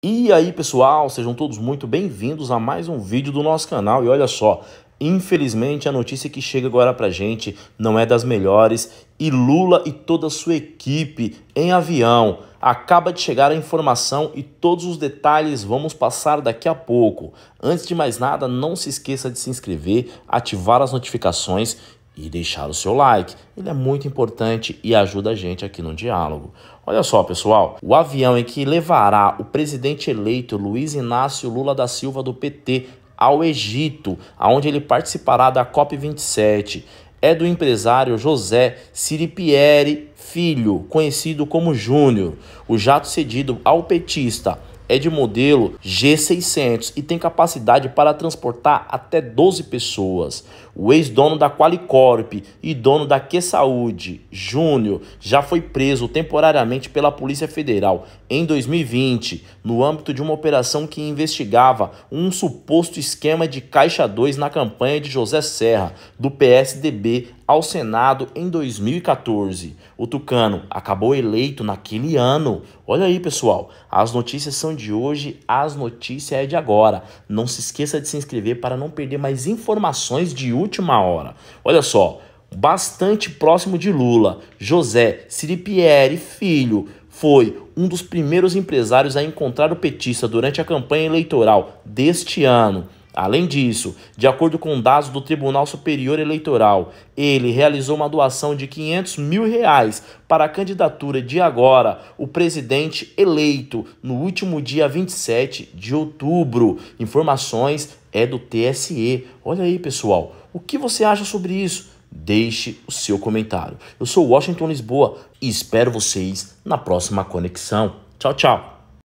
E aí pessoal, sejam todos muito bem-vindos a mais um vídeo do nosso canal e olha só, infelizmente a notícia que chega agora pra gente não é das melhores e Lula e toda a sua equipe em avião acaba de chegar a informação e todos os detalhes vamos passar daqui a pouco. Antes de mais nada, não se esqueça de se inscrever, ativar as notificações e deixar o seu like. Ele é muito importante e ajuda a gente aqui no diálogo. Olha só, pessoal, o avião em que levará o presidente eleito Luiz Inácio Lula da Silva do PT ao Egito, aonde ele participará da COP 27, é do empresário José Siripieri Filho, conhecido como Júnior. O jato cedido ao petista é de modelo G600 e tem capacidade para transportar até 12 pessoas. O ex-dono da Qualicorp e dono da Que Saúde, Júnior, já foi preso temporariamente pela Polícia Federal em 2020, no âmbito de uma operação que investigava um suposto esquema de Caixa 2 na campanha de José Serra, do PSDB ao Senado em 2014. O Tucano acabou eleito naquele ano. Olha aí, pessoal. As notícias são de hoje, as notícias é de agora. Não se esqueça de se inscrever para não perder mais informações de última hora. Olha só, bastante próximo de Lula, José Siripieri Filho foi um dos primeiros empresários a encontrar o petista durante a campanha eleitoral deste ano. Além disso, de acordo com dados do Tribunal Superior Eleitoral, ele realizou uma doação de 500 mil reais para a candidatura de agora, o presidente eleito, no último dia 27 de outubro. Informações é do TSE. Olha aí, pessoal. O que você acha sobre isso? Deixe o seu comentário. Eu sou Washington Lisboa e espero vocês na próxima conexão. Tchau, tchau.